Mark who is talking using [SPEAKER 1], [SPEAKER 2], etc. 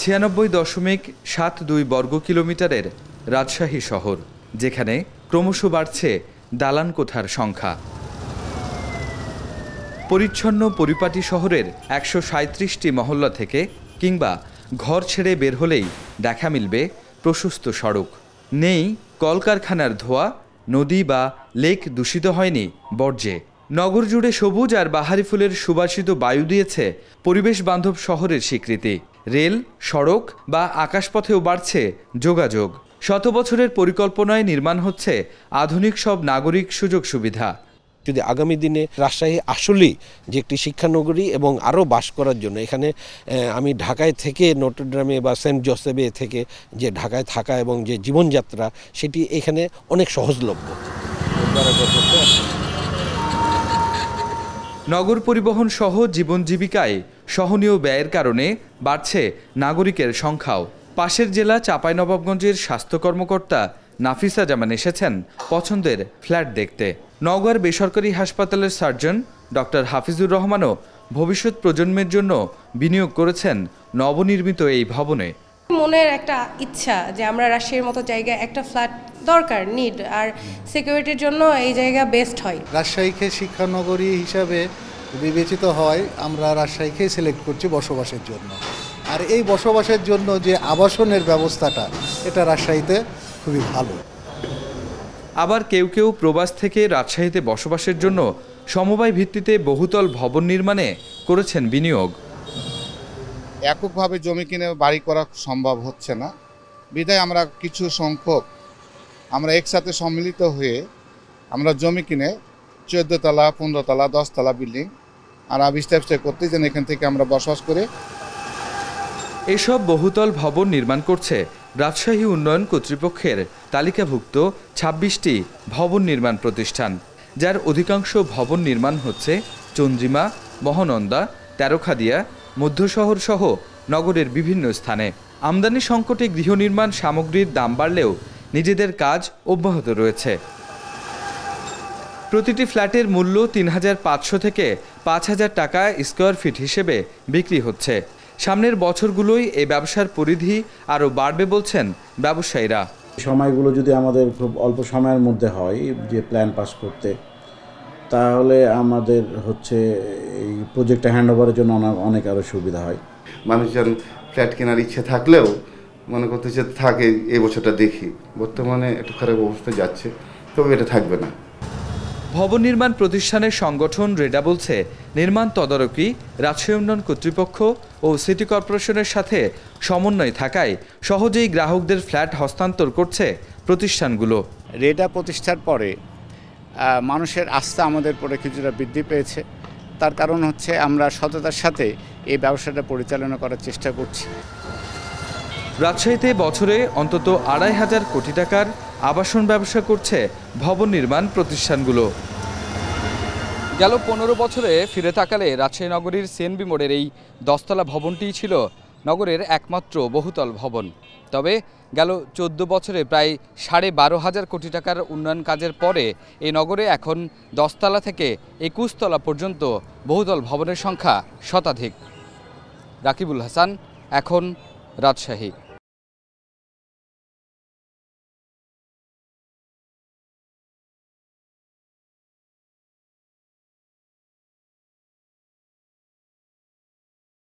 [SPEAKER 1] ছিয়ানব্বই দশমিক সাত দুই বর্গ কিলোমিটারের রাজশাহী শহর যেখানে ক্রমশ বাড়ছে দালান কোঠার সংখ্যা পরিচ্ছন্ন পরিপাটি শহরের একশো সাঁত্রিশটি মহল্লা থেকে কিংবা ঘর ছেড়ে বের হলেই দেখা মিলবে প্রশস্ত সড়ক নেই কলকারখানার ধোয়া নদী বা লেক দূষিত হয়নি বর্জ্যে নগর জুড়ে সবুজ আর বাহারি ফুলের সুবাসিত বায়ু দিয়েছে পরিবেশ বান্ধব শহরের স্বীকৃতি রেল সড়ক বা আকাশপথেও বাড়ছে যোগাযোগ শত বছরের পরিকল্পনায় নির্মাণ হচ্ছে আধুনিক সব নাগরিক সুযোগ সুবিধা যদি আগামী দিনে রাজশাহী আসলেই যে একটি শিক্ষানগরী এবং আরও বাস করার জন্য এখানে আমি ঢাকায় থেকে নটরড্রামে বা সেন্ট জোসেফে থেকে যে ঢাকায় থাকা এবং যে জীবনযাত্রা সেটি এখানে অনেক সহজলভ্য নগর পরিবহন সহ জীবন জীবিকায় সহনীয় ব্যয়ের কারণে বাড়ছে নাগরিকের সংখ্যাও পাশের জেলা চাঁপাইনবাবগঞ্জের স্বাস্থ্য কর্মকর্তা নাফিসা জামান এসেছেন পছন্দের ফ্ল্যাট দেখতে নগর বেসরকারি হাসপাতালের সার্জন ডক্টর হাফিজুর রহমানও ভবিষ্যৎ প্রজন্মের জন্য বিনিয়োগ করেছেন নবনির্মিত এই ভবনে মনের একটা ইচ্ছা যে আমরা রাজশাহীর মতো জায়গায় একটা ফ্ল্যাট দরকার নিড আর সিকিউরিটির জন্য এই জায়গা বেস্ট হয় রাজশাহীকে শিক্ষানগরী হিসাবে বিবেচিত হয় আমরা রাজশাহীকে সিলেক্ট করছি বসবাসের জন্য আর এই বসবাসের জন্য যে আবাসনের ব্যবস্থাটা এটা রাজশাহীতে খুবই ভালো আবার কেউ কেউ প্রবাস থেকে রাজশাহীতে বসবাসের জন্য সমবায় ভিত্তিতে বহুতল ভবন নির্মাণে করেছেন বিনিয়োগ এককভাবে জমি কিনে বাড়ি করা সম্ভব হচ্ছে না বিদায় আমরা কিছু সংখ্যক আমরা একসাথে সম্মিলিত হয়ে আমরা জমি কিনে পনেরো পনেরোতলা দশতলা বিল্ডিং আর আবিষ্টা করতে যেন এখান থেকে আমরা বসবাস করে এসব বহুতল ভবন নির্মাণ করছে রাজশাহী উন্নয়ন কর্তৃপক্ষের তালিকাভুক্ত ২৬টি ভবন নির্মাণ প্রতিষ্ঠান যার অধিকাংশ ভবন নির্মাণ হচ্ছে চন্দ্রিমা মহানন্দা তেরোখাদিয়া মধ্য শহর সহ নগরের বিভিন্ন স্থানে আমদানি সংকটে গৃহনির্মাণ সামগ্রীর দাম বাড়লেও নিজেদের কাজ অব্যাহত রয়েছে প্রতিটি ফ্ল্যাটের মূল্য তিন হাজার পাঁচশো থেকে পাঁচ হাজার টাকা স্কোয়ার ফিট হিসেবে বিক্রি হচ্ছে সামনের বছরগুলোই এই ব্যবসার পরিধি আরও বাড়বে বলছেন ব্যবসায়ীরা সময়গুলো যদি আমাদের খুব অল্প সময়ের মধ্যে হয় যে প্ল্যান পাস করতে তাহলে আমাদের হচ্ছে এই প্রজেক্টটা হ্যান্ড ওভারের জন্য অনেক আরও সুবিধা হয় মানুষজন ফ্ল্যাট কেনার ইচ্ছে থাকলেও মনে করতেছে থাকে এই বছরটা দেখি বর্তমানে একটু খারাপ অবস্থা যাচ্ছে তবে এটা থাকবে না ভবন নির্মাণ প্রতিষ্ঠানের সংগঠন রেডা বলছে নির্মাণ তদারকি রাজশাহী উন্নয়ন কর্তৃপক্ষ ও সিটি কর্পোরেশনের সাথে সমন্বয় থাকায় সহজেই গ্রাহকদের ফ্ল্যাট হস্তান্তর করছে প্রতিষ্ঠানগুলো রেডা প্রতিষ্ঠার পরে মানুষের আস্থা আমাদের পরে কিছুটা বৃদ্ধি পেয়েছে তার কারণ হচ্ছে আমরা সততার সাথে এই ব্যবসাটা পরিচালনা করার চেষ্টা করছি রাজশাহীতে বছরে অন্তত আড়াই হাজার কোটি টাকার আবাসন ব্যবসা করছে ভবন নির্মাণ প্রতিষ্ঠানগুলো গেল পনেরো বছরে ফিরে তাকালে রাজশাহী নগরীর সেনবি মোড়ের এই দশতলা ভবনটিই ছিল নগরের একমাত্র বহুতল ভবন তবে গেল চোদ্দ বছরে প্রায় সাড়ে বারো হাজার কোটি টাকার উন্নয়ন কাজের পরে এই নগরে এখন দশতলা থেকে একুশতলা পর্যন্ত বহুতল ভবনের সংখ্যা শতাধিক রাকিবুল হাসান এখন রাজশাহী